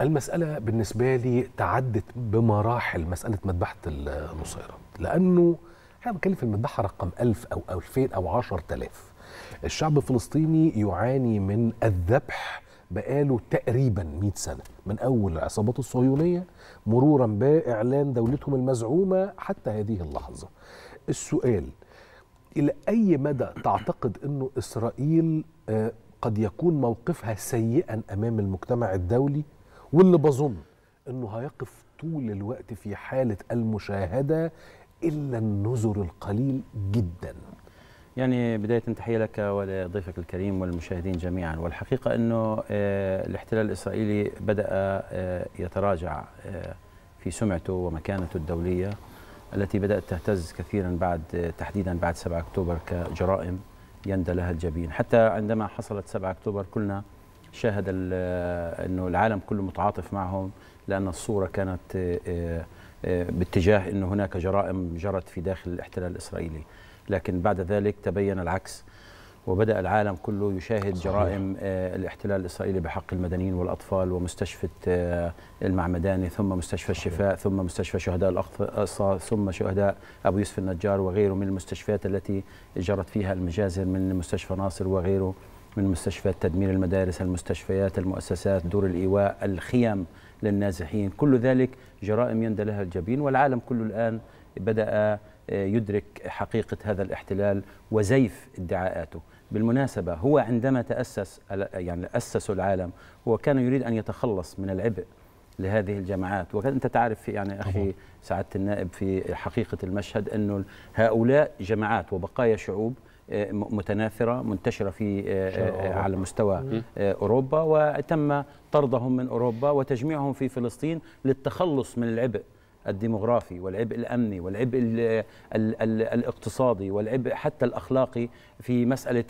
المسألة بالنسبة لي تعدت بمراحل مسألة مذبحة النصيرات لأنه احنا بنتكلم في المذبحة رقم 1000 أو 2000 أو 10000 الشعب الفلسطيني يعاني من الذبح بقاله تقريبا 100 سنة من أول العصابات الصهيونية مرورا بإعلان دولتهم المزعومة حتى هذه اللحظة السؤال إلى أي مدى تعتقد أنه إسرائيل آه، قد يكون موقفها سيئا أمام المجتمع الدولي واللي بظن انه هيقف طول الوقت في حاله المشاهده الا النذر القليل جدا يعني بداية تحية لك ولضيفك الكريم والمشاهدين جميعا والحقيقة أنه آه، الاحتلال الإسرائيلي بدأ آه، يتراجع آه، في سمعته ومكانته الدولية التي بدأت تهتز كثيرا بعد تحديدا بعد 7 أكتوبر كجرائم يندى لها الجبين حتى عندما حصلت 7 أكتوبر كلنا شاهد انه العالم كله متعاطف معهم لان الصوره كانت آه، آه، باتجاه انه هناك جرائم جرت في داخل الاحتلال الاسرائيلي لكن بعد ذلك تبين العكس وبدا العالم كله يشاهد صحيح. جرائم آه، الاحتلال الاسرائيلي بحق المدنيين والاطفال ومستشفى المعمداني ثم مستشفى صحيح. الشفاء ثم مستشفى شهداء الاقصى ثم شهداء ابو يوسف النجار وغيره من المستشفيات التي جرت فيها المجازر من مستشفى ناصر وغيره من مستشفيات تدمير المدارس المستشفيات المؤسسات دور الإيواء الخيام للنازحين كل ذلك جرائم يندى لها الجبين والعالم كله الآن بدأ آه، يدرك حقيقة هذا الاحتلال وزيف ادعاءاته بالمناسبة هو عندما تأسس يعني أسس العالم هو كان يريد أن يتخلص من العبء لهذه الجماعات وأنت تعرف في يعني أخي سعادة النائب في حقيقة المشهد أنه هؤلاء جماعات وبقايا شعوب متناثرة منتشرة في آه، آه، على مستوى أوروبا وتم طردهم من أوروبا وتجميعهم في فلسطين للتخلص من العبء الديموغرافي والعبء الامني والعبء الـ الـ الـ الاقتصادي والعبء حتى الاخلاقي في مساله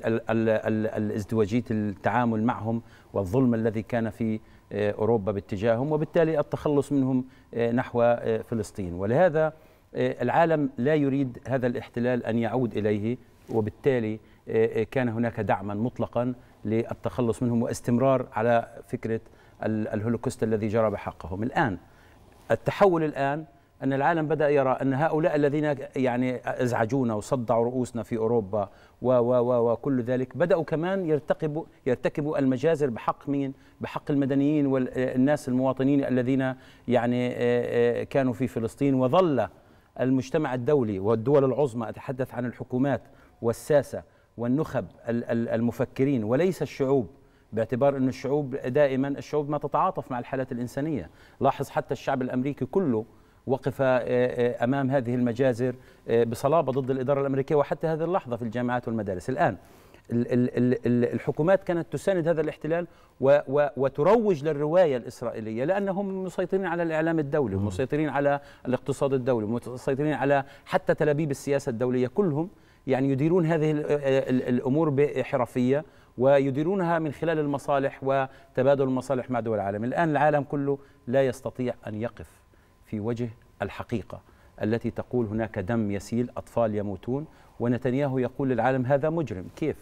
الازدواجيه التعامل معهم والظلم الذي كان في آه، اوروبا باتجاههم وبالتالي التخلص منهم نحو فلسطين ولهذا العالم لا يريد هذا الاحتلال ان يعود اليه وبالتالي آه، آه، كان هناك دعما مطلقا للتخلص منهم واستمرار على فكرة الهولوكوست الذي جرى بحقهم الآن التحول الآن أن العالم بدأ يرى أن هؤلاء الذين يعني أزعجونا وصدعوا رؤوسنا في أوروبا و و و وكل ذلك بدأوا كمان يرتقبوا يرتكبوا المجازر بحق مين؟ بحق المدنيين والناس المواطنين الذين يعني آه، كانوا في فلسطين وظل المجتمع الدولي والدول العظمى أتحدث عن الحكومات والساسه والنخب المفكرين وليس الشعوب باعتبار أن الشعوب دائما الشعوب ما تتعاطف مع الحالات الإنسانية لاحظ حتى الشعب الأمريكي كله وقف آه، آه، أمام هذه المجازر آه، بصلابة ضد الإدارة الأمريكية وحتى هذه اللحظة في الجامعات والمدارس الآن الحكومات كانت تساند هذا الاحتلال وتروج للرواية الإسرائيلية لأنهم مسيطرين على الإعلام الدولي مسيطرين على الاقتصاد الدولي مسيطرين على حتى تلابيب السياسة الدولية كلهم يعني يديرون هذه آه، آه، الامور بحرفيه ويديرونها من خلال المصالح وتبادل المصالح مع دول العالم الان العالم كله لا يستطيع ان يقف في وجه الحقيقه التي تقول هناك دم يسيل اطفال يموتون ونتنياهو يقول للعالم هذا مجرم كيف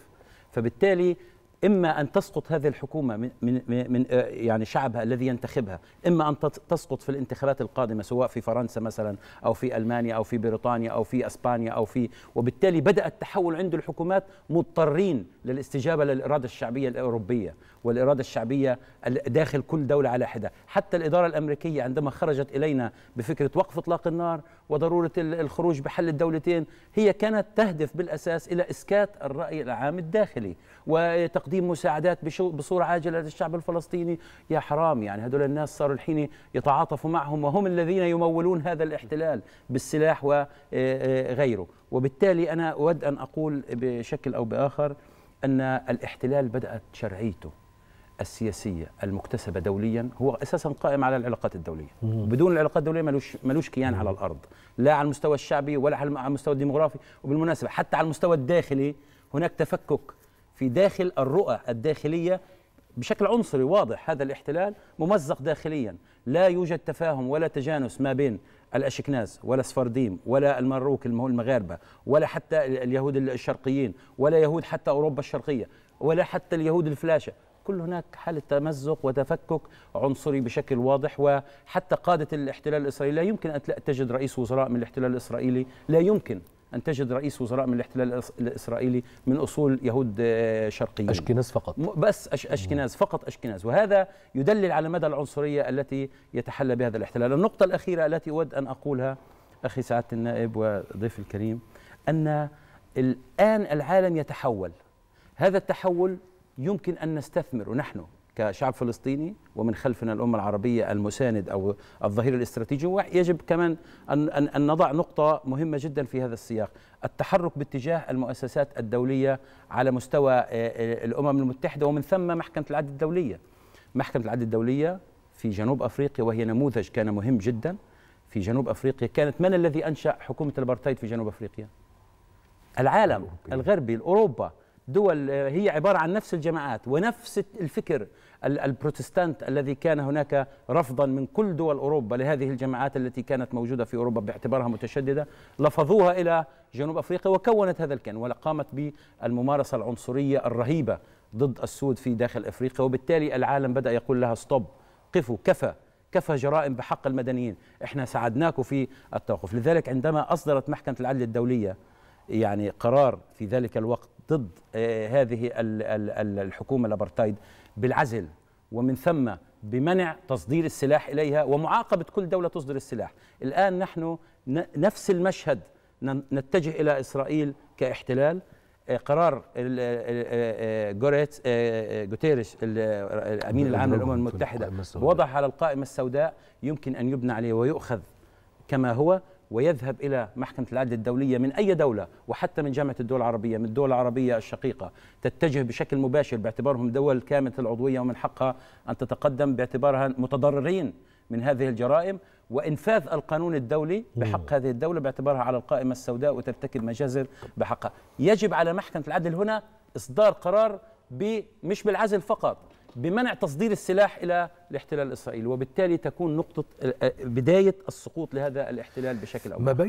فبالتالي اما ان تسقط هذه الحكومه من من من آه، يعني شعبها الذي ينتخبها، اما ان تسقط في الانتخابات القادمه سواء في فرنسا مثلا او في المانيا او في بريطانيا او في اسبانيا او في وبالتالي بدا التحول عند الحكومات مضطرين للاستجابه للاراده الشعبيه الاوروبيه والاراده الشعبيه داخل كل دوله على حده، حتى الاداره الامريكيه عندما خرجت الينا بفكره وقف اطلاق النار وضروره الخروج بحل الدولتين، هي كانت تهدف بالاساس الى اسكات الراي العام الداخلي وتقديم تقديم مساعدات بصورة عاجلة للشعب الفلسطيني يا حرام يعني هدول الناس صاروا الحين يتعاطفوا معهم وهم الذين يمولون هذا الاحتلال بالسلاح وغيره آه، آه، وبالتالي أنا أود أن أقول بشكل أو بآخر أن الاحتلال بدأت شرعيته السياسية المكتسبة دوليا هو أساسا قائم على العلاقات الدولية بدون العلاقات الدولية ملوش, ملوش كيان على الأرض لا على المستوى الشعبي ولا على المستوى الديمغرافي وبالمناسبة حتى على المستوى الداخلي هناك تفكك في داخل الرؤى الداخلية بشكل عنصري واضح هذا الاحتلال ممزق داخليا لا يوجد تفاهم ولا تجانس ما بين الأشكناز ولا السفرديم ولا المروك المغاربة ولا حتى اليهود الشرقيين ولا يهود حتى أوروبا الشرقية ولا حتى اليهود الفلاشة كل هناك حالة تمزق وتفكك عنصري بشكل واضح وحتى قادة الاحتلال الإسرائيلي لا يمكن أن تجد رئيس وزراء من الاحتلال الإسرائيلي لا يمكن أن تجد رئيس وزراء من الاحتلال الإسرائيلي من أصول يهود آه، شرقيين أشكناز فقط بس أش أشكناز فقط أشكناز وهذا يدلل على مدى العنصرية التي يتحلى بهذا الاحتلال النقطة الأخيرة التي أود أن أقولها أخي سعادة النائب وضيف الكريم أن الآن العالم يتحول هذا التحول يمكن أن نستثمره نحن كشعب فلسطيني ومن خلفنا الأمة العربية المساند أو الظهير الاستراتيجي ويجب كمان أن, أن, أن نضع نقطة مهمة جدا في هذا السياق التحرك باتجاه المؤسسات الدولية على مستوى آه، آه، الأمم المتحدة ومن ثم محكمة العدل الدولية محكمة العدل الدولية في جنوب أفريقيا وهي نموذج كان مهم جدا في جنوب أفريقيا كانت من الذي أنشأ حكومة الأبارتايد في جنوب أفريقيا؟ العالم الغربي الأوروبا دول آه، هي عبارة عن نفس الجماعات ونفس الفكر البروتستانت الذي كان هناك رفضا من كل دول أوروبا لهذه الجماعات التي كانت موجودة في أوروبا باعتبارها متشددة لفظوها إلى جنوب أفريقيا وكونت هذا الكيان وقامت بالممارسة العنصرية الرهيبة ضد السود في داخل أفريقيا وبالتالي العالم بدأ يقول لها ستوب قفوا كفى كفى جرائم بحق المدنيين احنا ساعدناكم في التوقف لذلك عندما أصدرت محكمة العدل الدولية يعني قرار في ذلك الوقت ضد آه، هذه الحكومة الأبرتايد بالعزل ومن ثم بمنع تصدير السلاح إليها ومعاقبة كل دولة تصدر السلاح الآن نحن نفس المشهد نتجه إلى إسرائيل كاحتلال آه، قرار آه، جوتيريش الامين العام للامم المتحده وضع على القائمه السوداء يمكن ان يبنى عليه ويؤخذ كما هو ويذهب إلى محكمة العدل الدولية من أي دولة وحتى من جامعة الدول العربية من الدول العربية الشقيقة تتجه بشكل مباشر باعتبارهم دول كاملة العضوية ومن حقها أن تتقدم باعتبارها متضررين من هذه الجرائم وإنفاذ القانون الدولي بحق هذه الدولة باعتبارها على القائمة السوداء وترتكب مجازر بحقها يجب على محكمة العدل هنا إصدار قرار مش بالعزل فقط بمنع تصدير السلاح الى الاحتلال الاسرائيلي وبالتالي تكون نقطه آه، آه، بدايه السقوط لهذا الاحتلال بشكل او باخر